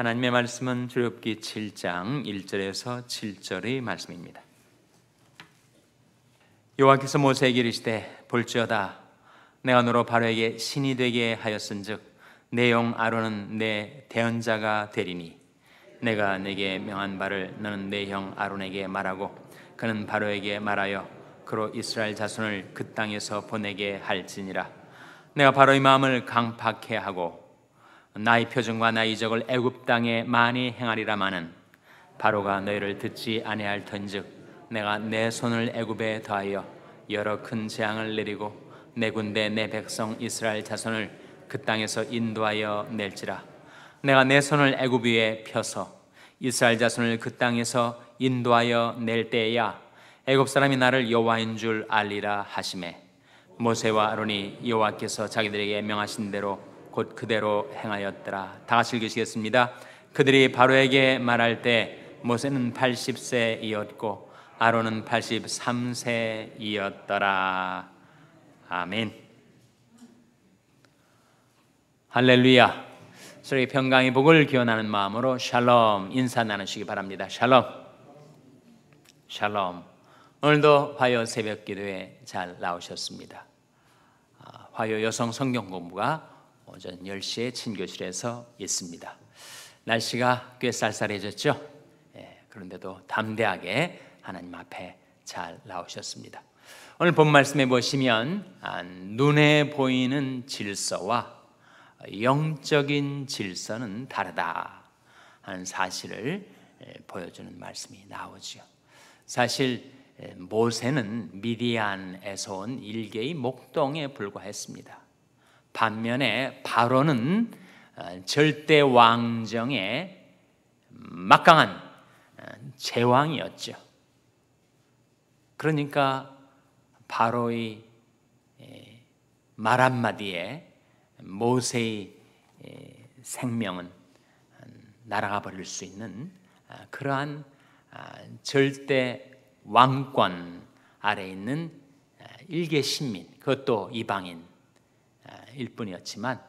하나님의 말씀은 출애굽기 7장 1절에서 7절의 말씀입니다. 여호와께서 모세에게 이르시되 볼지어다 내가 너로 바로에게 신이 되게 하였은즉 내용 아론은 내 대언자가 되리니 내가 내게 명한 바를 너는 내 형 아론에게 말하고 그는 바로에게 말하여 그로 이스라엘 자손을 그 땅에서 보내게 할지니라 내가 바로의 마음을 강팍해 하고 나의 표준과 나의 적을 애굽 땅에 많이 행하리라마는 바로가 너희를 듣지 아니할 턴즉 내가 내 손을 애굽에 더하여 여러 큰 재앙을 내리고 내 군대 내 백성 이스라엘 자손을 그 땅에서 인도하여 낼지라 내가 내 손을 애굽 위에 펴서 이스라엘 자손을 그 땅에서 인도하여 낼 때에야 애굽 사람이 나를 여호와인 줄 알리라 하심에 모세와 아론이 여호와께서 자기들에게 명하신 대로 곧 그대로 행하였더라. 다 같이 읽으시겠습니다. 그들이 바로에게 말할 때 모세는 80세이었고 아론은 83세이었더라. 아멘. 할렐루야. 저희 평강의 복을 기원하는 마음으로 샬롬 인사 나누시기 바랍니다. 샬롬. 샬롬. 오늘도 화요 새벽 기도에 잘 나오셨습니다. 아, 화요 여성 성경 공부가 오전 10시에 친교실에서 있습니다. 날씨가 꽤 쌀쌀해졌죠. 예, 그런데도 담대하게 하나님 앞에 잘 나오셨습니다. 오늘 본 말씀에 보시면 아, 눈에 보이는 질서와 영적인 질서는 다르다 하는 사실을 예, 보여주는 말씀이 나오지 사실 예, 모세는 미디안에서 온 일개의 목동에 불과했습니다. 반면에 바로는 어, 절대 왕정의 막강한 어, 제왕이었죠. 그러니까 바로의 말 한마디에 모세의 생명은 어, 날아가 버릴 수 있는 그러한 절대 왕권 아래 있는 일개 신민, 그것도 이방인, 일 뿐이었지만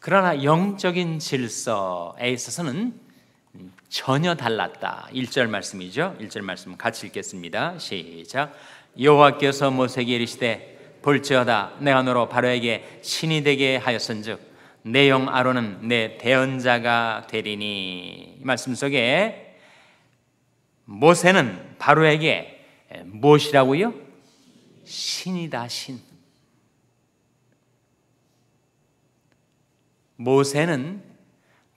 그러나 영적인 질서에 있어서는 전혀 달랐다. 1절 말씀이죠. 1절 말씀 같이 읽겠습니다. 시작. 여호와께서 모세에게 이르시되 볼지어다 내가 너로 바로에게 신이 되게 하였은즉 내 영 아론은 내 대언자가 되리니 이 말씀 속에 모세는 바로에게 무엇이라고요? 신이다 신. 모세는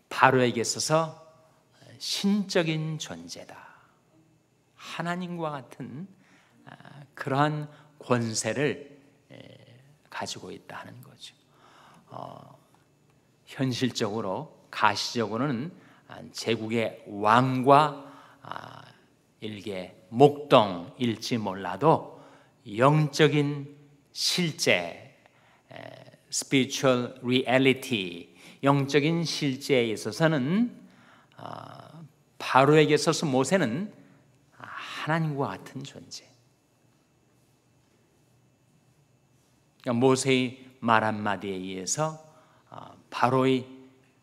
바로에게 있어서 신적인 존재다. 하나님과 같은 아, 그러한 권세를 가지고 있다 하는 거죠. 어, 현실적으로 가시적으로는 아, 제국의 왕과 아, 일개 목동일지 몰라도 영적인 실제 스피리추얼 리얼리티 영적인 실제에 있어서는 아, 바로에게 있어서 모세는 하나님과 같은 존재. 그러니까 모세의 말 한마디에 의해서 아, 바로의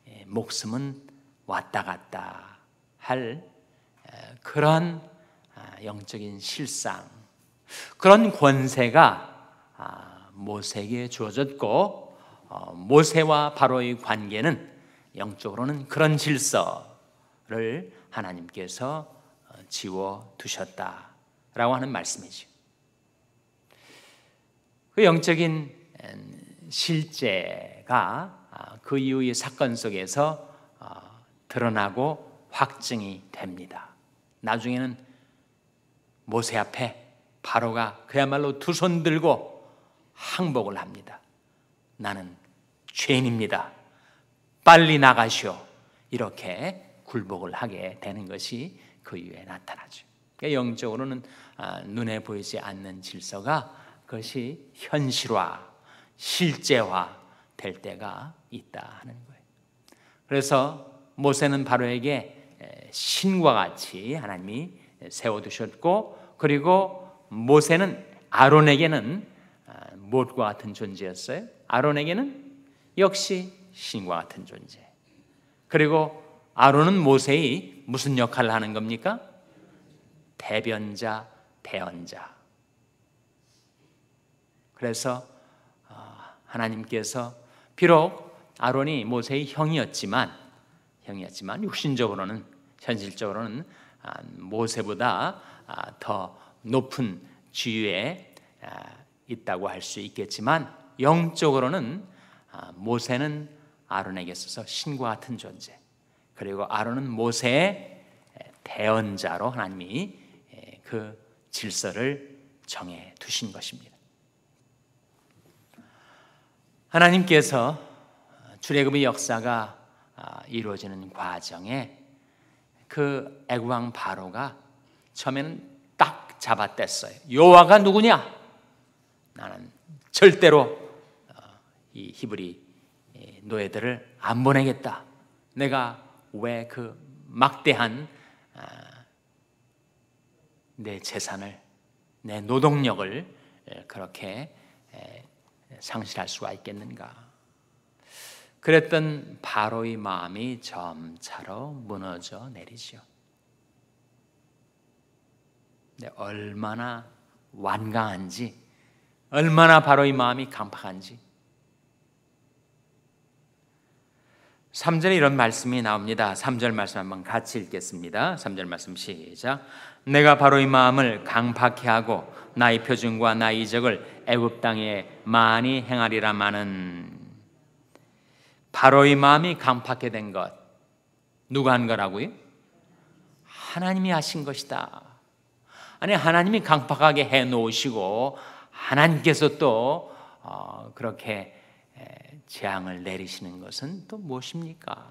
예, 목숨은 왔다 갔다 할 예, 그런 아, 영적인 실상, 그런 권세가 모세에게 주어졌고 어, 모세와 바로의 관계는 영적으로는 그런 질서를 하나님께서 어, 지워 두셨다라고 하는 말씀이죠. 그 영적인 음, 실제가 아, 그 이후의 사건 속에서 어, 드러나고 확증이 됩니다. 나중에는 모세 앞에 바로가 그야말로 두 손 들고 항복을 합니다. 나는 죄인입니다. 빨리 나가시오. 이렇게 굴복을 하게 되는 것이 그 이후에 나타나죠. 그러니까 영적으로는 아, 눈에 보이지 않는 질서가 그것이 현실화, 실제화 될 때가 있다 하는 거예요. 그래서 모세는 바로에게 신과 같이 하나님이 세워두셨고, 그리고 모세는 아론에게는 무엇과 같은 존재였어요? 아론에게는 역시 신과 같은 존재. 그리고 아론은 모세의 무슨 역할을 하는 겁니까? 대변자, 대언자. 그래서 아, 하나님께서 비록 아론이 모세의 형이었지만 형이었지만 육신적으로는 현실적으로는 아, 모세보다 아, 더 높은 지위에 있다고 할 수 있겠지만 영적으로는 아, 모세는 아론에게 있어서 신과 같은 존재 그리고 아론은 모세의 대언자로 하나님이 그 질서를 정해 두신 것입니다. 하나님께서 아, 출애굽의 역사가 아, 이루어지는 과정에 그 애굽왕 바로가 처음에는 딱 잡아댔어요. 여호가 누구냐? 나는 절대로 어, 이 히브리 노예들을 안 보내겠다. 내가 왜 그 막대한 아, 내 재산을, 내 노동력을 그렇게 상실할 수가 있겠는가. 그랬던 바로의 마음이 점차로 무너져 내리죠. 네, 얼마나 완강한지 얼마나 바로 이 마음이 강팍한지. 3절에 이런 말씀이 나옵니다. 3절 말씀 한번 같이 읽겠습니다. 3절 말씀 시작. 내가 바로 이 마음을 강팍해 하고 나의 표준과 나의 이적을 애굽 땅에 많이 행하리라마는 바로 이 마음이 강팍해 된 것. 누가 한 거라고요? 하나님이 하신 것이다. 아니 하나님이 강팍하게 해 놓으시고 하나님께서 또 어, 그렇게 재앙을 내리시는 것은 또 무엇입니까?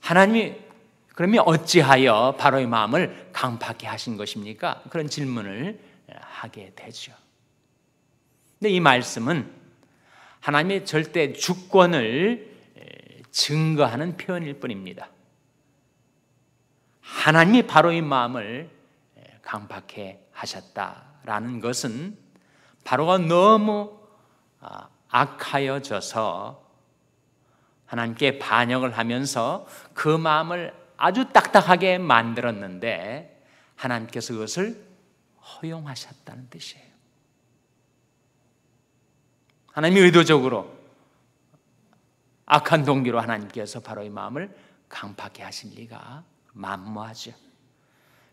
하나님이 그러면 어찌하여 바로의 마음을 강팍히 하신 것입니까? 그런 질문을 하게 되죠. 근데 이 말씀은 하나님의 절대 주권을 증거하는 표현일 뿐입니다. 하나님이 바로의 마음을 강팍해 하셨다라는 것은 바로가 너무 아, 악하여져서 하나님께 반역을 하면서 그 마음을 아주 딱딱하게 만들었는데 하나님께서 그것을 허용하셨다는 뜻이에요. 하나님이 의도적으로 악한 동기로 하나님께서 바로 이 마음을 강팍해 하신 리가 만무하죠.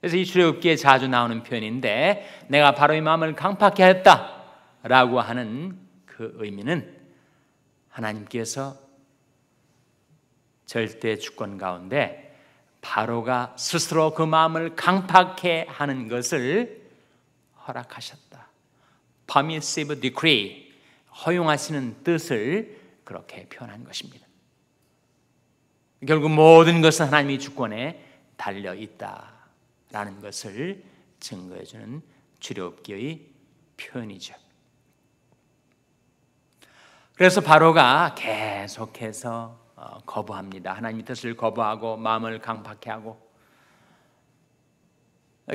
그래서 이 출애굽기에 자주 나오는 표현인데 내가 바로이 마음을 강팍케 하였다라고 하는 그 의미는 하나님께서 절대 주권 가운데 바로가 스스로 그 마음을 강팍케 하는 것을 허락하셨다. permissive decree 허용하시는 뜻을 그렇게 표현한 것입니다. 결국 모든 것은 하나님의 주권에 달려 있다. 라는 것을 증거해 주는 주력기의 표현이죠. 그래서 바로가 계속해서 어, 거부합니다. 하나님의 뜻을 거부하고 마음을 강팍해 하고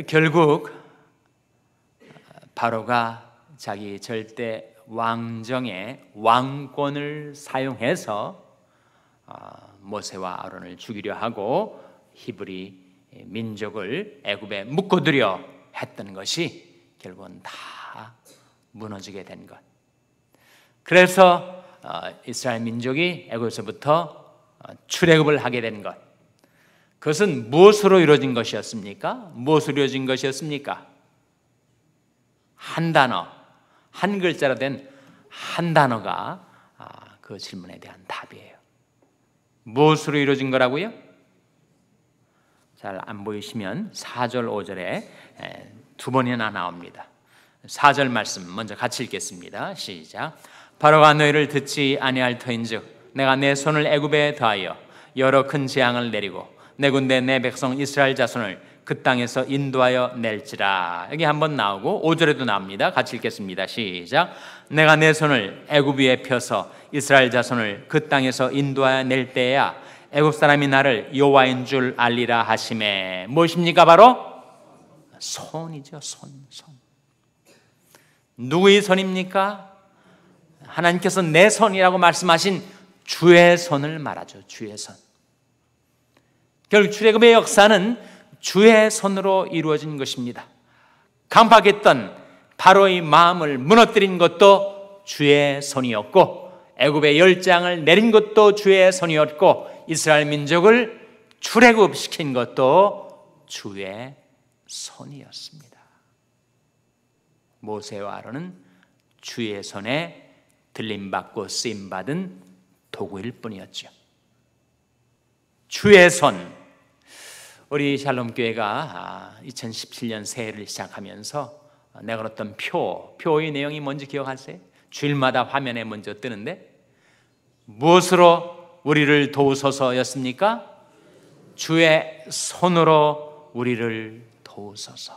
결국 바로가 자기 절대 왕정의 왕권을 사용해서 어, 모세와 아론을 죽이려 하고 히브리 예, 민족을 애굽에 묶어들려 했던 것이 결국은 다 무너지게 된 것. 그래서 어, 이스라엘 민족이 애굽에서부터 어, 출애굽을 하게 된 것. 그것은 무엇으로 이루어진 것이었습니까? 무엇으로 이루어진 것이었습니까? 한 단어, 한 글자로 된 한 단어가 아, 그 질문에 대한 답이에요. 무엇으로 이루어진 거라고요? 잘안 보이시면 4절 5절에 두 번이나 나옵니다. 4절 말씀 먼저 같이 읽겠습니다. 시작. 바로가 아, 너희를 듣지 아니할 터인즉 내가 내 손을 애굽에 더하여 여러 큰 재앙을 내리고 내 군대 내 백성 이스라엘 자손을 그 땅에서 인도하여 낼지라. 여기 한번 나오고 5절에도 나옵니다. 같이 읽겠습니다. 시작. 내가 내 손을 애굽 위에 펴서 이스라엘 자손을 그 땅에서 인도하여 낼 때야 애굽 사람이 나를 여호와인 줄 알리라 하심에 무엇입니까? 바로 손이죠. 손, 손. 누구의 손입니까? 하나님께서 내 손이라고 말씀하신 주의 손을 말하죠. 주의 손. 결국 출애굽의 역사는 주의 손으로 이루어진 것입니다. 강박했던 바로의 마음을 무너뜨린 것도 주의 손이었고 애굽의 열장을 내린 것도 주의 손이었고 이스라엘 민족을 출애굽시킨 것도 주의 손이었습니다. 모세와 아론은 주의 손에 들림받고 쓰임받은 도구일 뿐이었죠. 주의 손. 우리 샬롬교회가 2017년 새해를 시작하면서 내가 어떤 표, 표의 내용이 뭔지 기억하세요? 주일마다 화면에 먼저 뜨는데 무엇으로 우리를 도우소서였습니까? 주의 손으로 우리를 도우소서.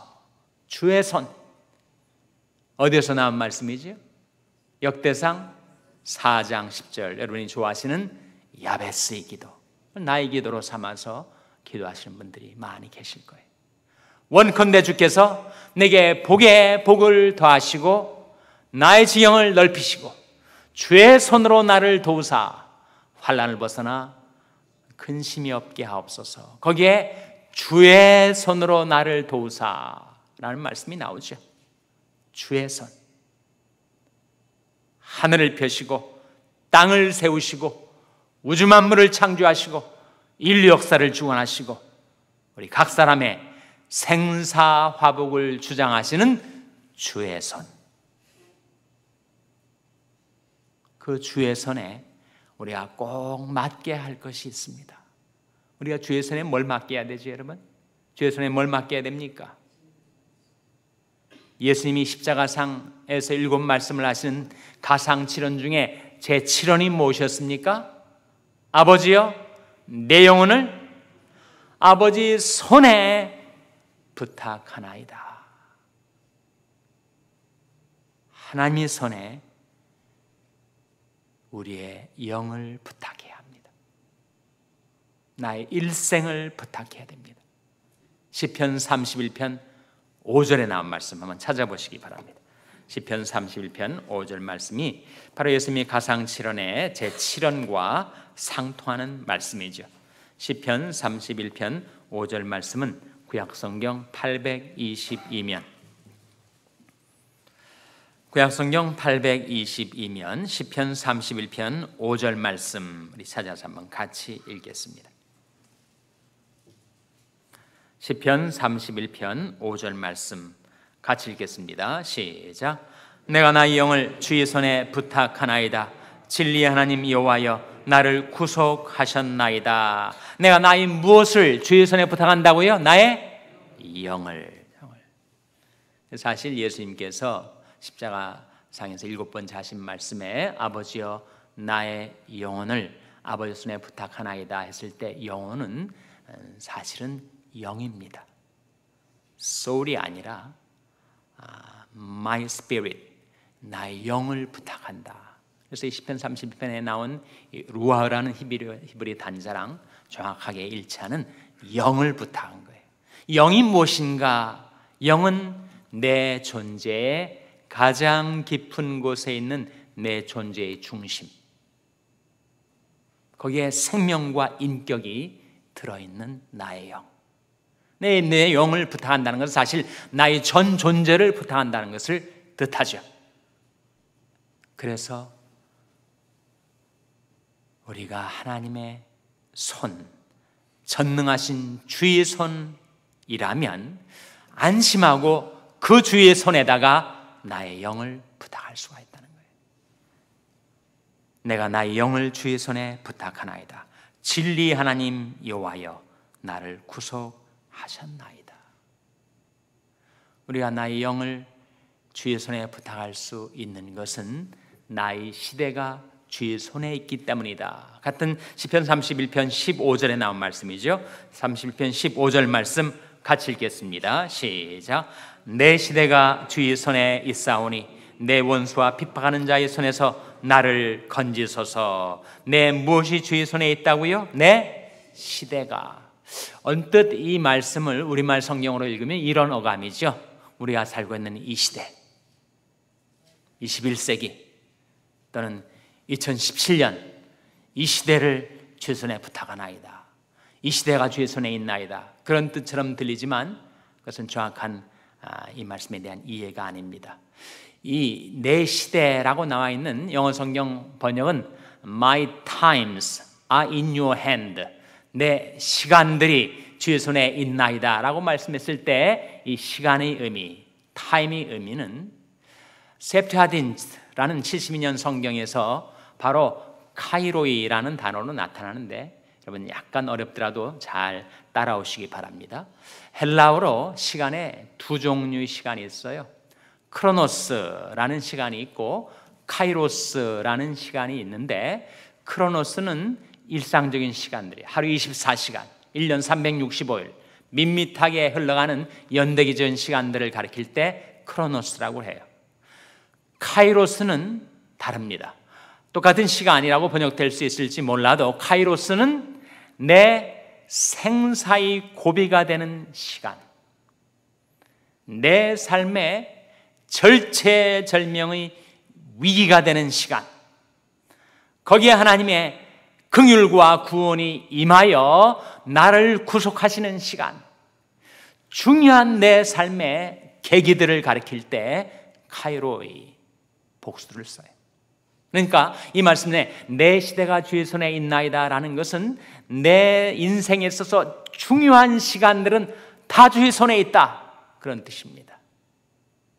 주의 손. 어디에서 나온 말씀이지요? 역대상 4장 10절. 여러분이 좋아하시는 야베스의 기도. 나의 기도로 삼아서 기도하시는 분들이 많이 계실 거예요. 원컨대 주께서 내게 복에 복을 더하시고 나의 지형을 넓히시고 주의 손으로 나를 도우사 환란을 벗어나 근심이 없게 하옵소서. 거기에 주의 손으로 나를 도우사라는 말씀이 나오죠. 주의 손. 하늘을 펴시고 땅을 세우시고 우주 만물을 창조하시고 인류 역사를 주관하시고 우리 각 사람의 생사 화복을 주장하시는 주의 손. 그 주의 손에 우리가 꼭 맡게 할 것이 있습니다. 우리가 주의 손에 뭘 맡겨야 되지, 여러분? 주의 손에 뭘 맡겨야 됩니까? 예수님이 십자가상에서 일곱 말씀을 하시는 가상 7원 중에 제 7원이 무엇이었습니까? 아버지여, 내 영혼을 아버지 손에 부탁하나이다. 하나님의 손에 우리의 영을 부탁해야 합니다. 나의 일생을 부탁해야 됩니다. 시편 31편 5절에 나온 말씀 한번 찾아보시기 바랍니다. 시편 31편 5절 말씀이 바로 예수님이 가상 7원의 제 7원과 상통하는 말씀이죠. 시편 31편 5절 말씀은 구약 성경 822면 구약성경 822면 시편 31편 5절 말씀 우리 찾아서 한번 같이 읽겠습니다. 시편 31편 5절 말씀 같이 읽겠습니다. 시작. 내가 나의 영을 주의 손에 부탁하나이다. 진리 하나님 여호와여 나를 구속하셨나이다. 내가 나의 무엇을 주의 손에 부탁한다고요? 나의 영을. 사실 예수님께서 십자가 상에서 일곱 번 자신 말씀에 아버지여 나의 영혼을 아버지 손에 부탁하나이다 했을 때 영혼은 어, 사실은 영입니다. 소울이 아니라 아, my spirit 나의 영을 부탁한다. 그래서 시편 32편에 나온 루아라는 히브리, 히브리 단자랑 정확하게 일치하는 영을 부탁한 거예요. 영이 무엇인가? 영은 내 존재의 가장 깊은 곳에 있는 내 존재의 중심. 거기에 생명과 인격이 들어있는 나의 영. 내, 내 영을 부탁한다는 것은 사실 나의 전 존재를 부탁한다는 것을 뜻하죠. 그래서 우리가 하나님의 손, 전능하신 주의 손이라면 안심하고 그 주의 손에다가 나의 영을 부탁할 수가 있다는 거예요. 내가 나의 영을 주의 손에 부탁하나이다. 진리 하나님 여호와여 나를 구속하셨나이다. 우리가 나의 영을 주의 손에 부탁할 수 있는 것은 나의 시대가 주의 손에 있기 때문이다. 같은 시편 31편 15절에 나온 말씀이죠. 31편 15절 말씀 같이 읽겠습니다. 시작. 내 시대가 주의 손에 있사오니 내 원수와 핍박하는 자의 손에서 나를 건지소서. 내 무엇이 주의 손에 있다고요? 내 시대가. 언뜻 이 말씀을 우리말 성경으로 읽으면 이런 어감이죠. 우리가 살고 있는 이 시대. 21세기 또는 2017년 이 시대를 주의 손에 부탁하나이다. 이 시대가 주의 손에 있나이다. 그런 뜻처럼 들리지만 그것은 정확한 아, 이 말씀에 대한 이해가 아닙니다. 이 내 시대라고 나와 있는 영어 성경 번역은 my times are in your hand. 내 시간들이 주의 손에 있나이다라고 말씀했을 때 이 시간의 의미, t i 의 의미는 세프트하딘스라는 72년 성경에서 바로 카이로이라는 단어로 나타나는데 여러분 약간 어렵더라도 잘 따라오시기 바랍니다. 헬라어로 시간에 두 종류의 시간이 있어요. 크로노스라는 시간이 있고 카이로스라는 시간이 있는데 크로노스는 일상적인 시간들이 하루 24시간, 1년 365일 밋밋하게 흘러가는 연대기 전 시간들을 가리킬 때 크로노스라고 해요. 카이로스는 다릅니다. 똑같은 시간이라고 번역될 수 있을지 몰라도 카이로스는 내 생사의 고비가 되는 시간, 내 삶의 절체절명의 위기가 되는 시간, 거기에 하나님의 긍휼과 구원이 임하여 나를 구속하시는 시간, 중요한 내 삶의 계기들을 가리킬 때 카이로의 복수를 써요. 그러니까 이 말씀에 내 시대가 주의 손에 있나이다라는 것은 내 인생에 있어서 중요한 시간들은 다 주의 손에 있다. 그런 뜻입니다.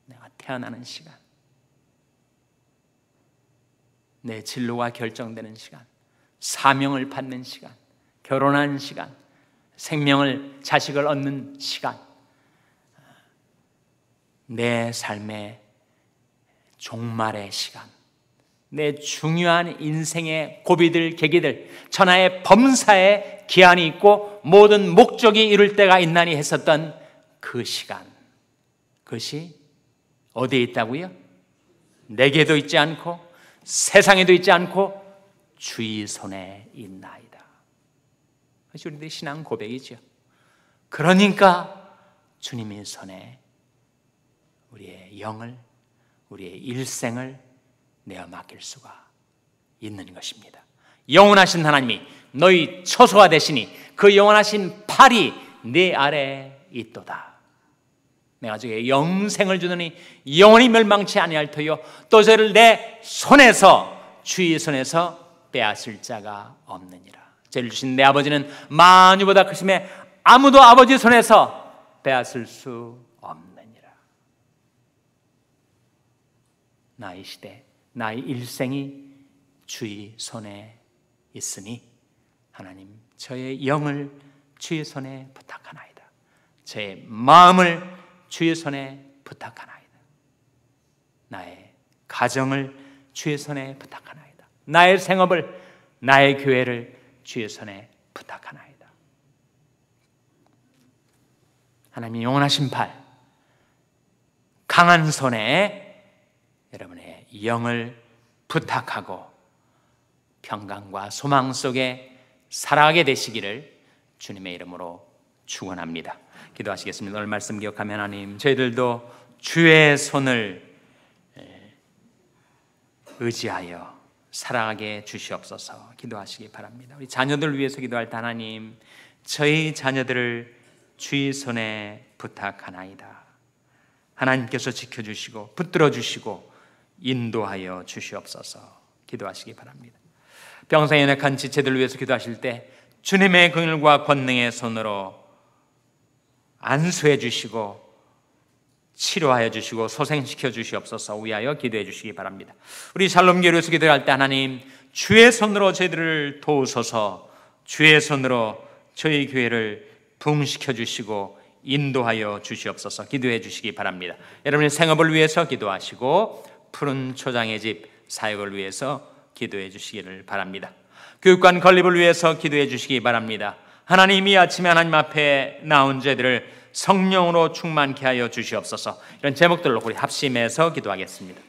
내가 태어나는 시간. 내 진로가 결정되는 시간. 사명을 받는 시간. 결혼하는 시간. 생명을, 자식을 얻는 시간. 내 삶의 종말의 시간. 내 중요한 인생의 고비들, 계기들, 천하의 범사에 기한이 있고 모든 목적이 이룰 때가 있나니 했었던 그 시간. 그것이 어디에 있다고요? 내게도 있지 않고 세상에도 있지 않고 주의 손에 있나이다. 그것이 우리들의 신앙 고백이죠. 그러니까 주님의 손에 우리의 영을, 우리의 일생을 내어 맡길 수가 있는 것입니다. 영원하신 하나님이 너희 처소가 되시니 그 영원하신 팔이 내아래 있도다. 내가 저게 영생을 주느니 영원히 멸망치 아니할 터요 또 저를 내 손에서 주의 손에서 빼앗을 자가 없느니라. 저를 주신 내 아버지는 만유보다 크심에 아무도 아버지 손에서 빼앗을 수 없느니라. 나의 시대 나의 일생이 주의 손에 있으니 하나님 저의 영을 주의 손에 부탁하나이다. 제 마음을 주의 손에 부탁하나이다. 나의 가정을 주의 손에 부탁하나이다. 나의 생업을 나의 교회를 주의 손에 부탁하나이다. 하나님 영원하신 팔 강한 손에 여러분의 영을 부탁하고 평강과 소망 속에 살아가게 되시기를 주님의 이름으로 축원합니다. 기도하시겠습니다. 오늘 말씀 기억하며 하나님 저희들도 주의 손을 의지하여 살아가게 주시옵소서 기도하시기 바랍니다. 우리 자녀들 위해서 기도할 때 하나님 저희 자녀들을 주의 손에 부탁하나이다. 하나님께서 지켜주시고 붙들어 주시고 인도하여 주시옵소서 기도하시기 바랍니다. 병상에 연약한 지체들을 위해서 기도하실 때 주님의 긍휼과 권능의 손으로 안수해 주시고 치료하여 주시고 소생시켜 주시옵소서 위하여 기도해 주시기 바랍니다. 우리 샬롬교회에서 기도할 때 하나님 주의 손으로 저희들을 도우소서 주의 손으로 저희 교회를 부시켜 주시고 인도하여 주시옵소서 기도해 주시기 바랍니다. 여러분의 생업을 위해서 기도하시고 푸른 초장의 집 사역을 위해서 기도해 주시기를 바랍니다. 교육관 건립을 위해서 기도해 주시기 바랍니다. 하나님 이 아침에 하나님 앞에 나온 죄들을 성령으로 충만케 하여 주시옵소서 이런 제목들로 우리 합심해서 기도하겠습니다.